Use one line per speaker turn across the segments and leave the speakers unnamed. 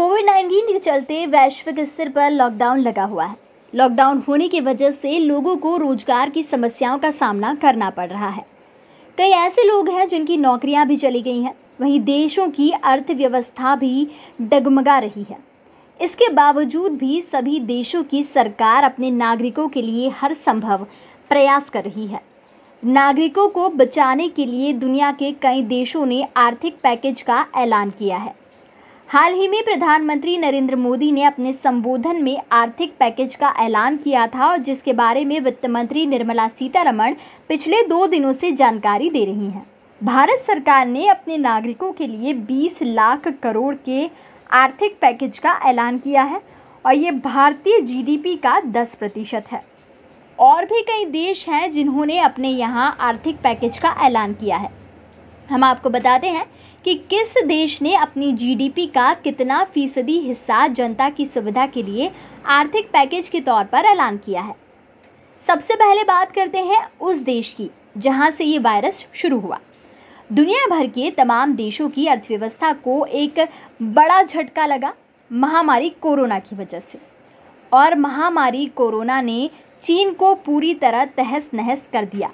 Covid nineteen के चलते वैश्विक स्तर पर लॉकडाउन लगा हुआ है लॉकडाउन होने की वजह से लोगों को रोजगार की समस्याओं का सामना करना पड़ रहा है कई ऐसे लोग हैं जिनकी नौकरियां भी चली गई हैं वहीं देशों की अर्थव्यवस्था भी डगमगा रही है इसके बावजूद भी सभी देशों की सरकार अपने नागरिकों के लिए हर संभव प्रयास कर रही है नागरिकों को बचाने के लिए दुनिया के कई देशों ने आर्थिक पैकेज का ऐलान किया है हाल ही में प्रधानमंत्री नरेंद्र मोदी ने अपने संबोधन में आर्थिक पैकेज का ऐलान किया था और जिसके बारे में वित्त मंत्री निर्मला सीतारमण पिछले दो दिनों से जानकारी दे रही हैं भारत सरकार ने अपने नागरिकों के लिए 20 लाख करोड़ के आर्थिक पैकेज का ऐलान किया है और ये भारतीय जीडीपी का 10 प्रतिशत है और भी कई देश हैं जिन्होंने अपने यहाँ आर्थिक पैकेज का ऐलान किया है हम आपको बताते हैं कि किस देश ने अपनी जीडीपी का कितना फीसदी हिस्सा जनता की सुविधा के लिए आर्थिक पैकेज के तौर पर ऐलान किया है सबसे पहले बात करते हैं उस देश की जहां से ये वायरस शुरू हुआ दुनिया भर के तमाम देशों की अर्थव्यवस्था को एक बड़ा झटका लगा महामारी कोरोना की वजह से और महामारी कोरोना ने चीन को पूरी तरह तहस नहस कर दिया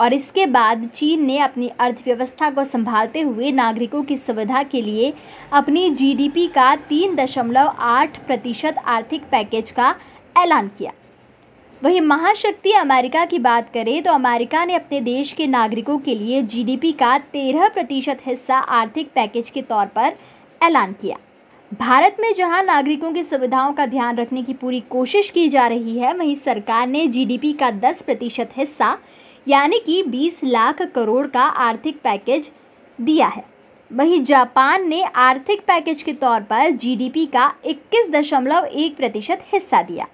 और इसके बाद चीन ने अपनी अर्थव्यवस्था को संभालते हुए नागरिकों की सुविधा के लिए अपनी जीडीपी का तीन दशमलव आठ प्रतिशत आर्थिक पैकेज का ऐलान किया वहीं महाशक्ति अमेरिका की बात करें तो अमेरिका ने अपने देश के नागरिकों के लिए जीडीपी का तेरह प्रतिशत हिस्सा आर्थिक पैकेज के तौर पर ऐलान किया भारत में जहां नागरिकों की सुविधाओं का ध्यान रखने की पूरी कोशिश की जा रही है वहीं सरकार ने जीडीपी का 10 प्रतिशत हिस्सा यानी कि 20 लाख करोड़ का आर्थिक पैकेज दिया है वहीं जापान ने आर्थिक पैकेज के तौर पर जीडीपी का 21.1 प्रतिशत हिस्सा दिया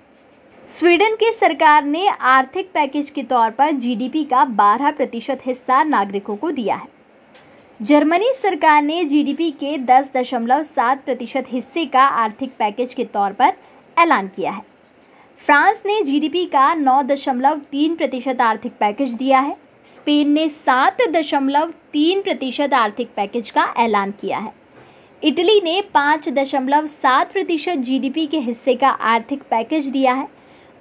स्वीडन की सरकार ने आर्थिक पैकेज के तौर पर जीडीपी का 12 प्रतिशत हिस्सा नागरिकों को दिया है जर्मनी सरकार ने जीडीपी के 10.7 प्रतिशत हिस्से का आर्थिक पैकेज के तौर पर ऐलान किया है फ्रांस ने जीडीपी का नौ दशमलव तीन प्रतिशत आर्थिक पैकेज दिया है स्पेन ने सात दशमलव तीन प्रतिशत आर्थिक पैकेज का ऐलान किया है इटली ने पाँच दशमलव सात प्रतिशत जी के हिस्से का आर्थिक पैकेज दिया है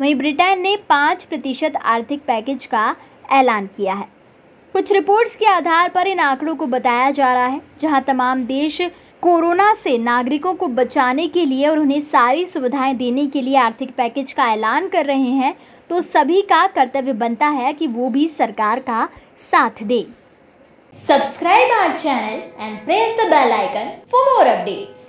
वहीं ब्रिटेन ने पाँच प्रतिशत आर्थिक पैकेज का ऐलान किया है कुछ रिपोर्ट्स के आधार पर इन आंकड़ों को बताया जा रहा है जहां तमाम देश कोरोना से नागरिकों को बचाने के लिए और उन्हें सारी सुविधाएं देने के लिए आर्थिक पैकेज का ऐलान कर रहे हैं तो सभी का कर्तव्य बनता है कि वो भी सरकार का साथ दे subscribe our channel and press the bell icon for more updates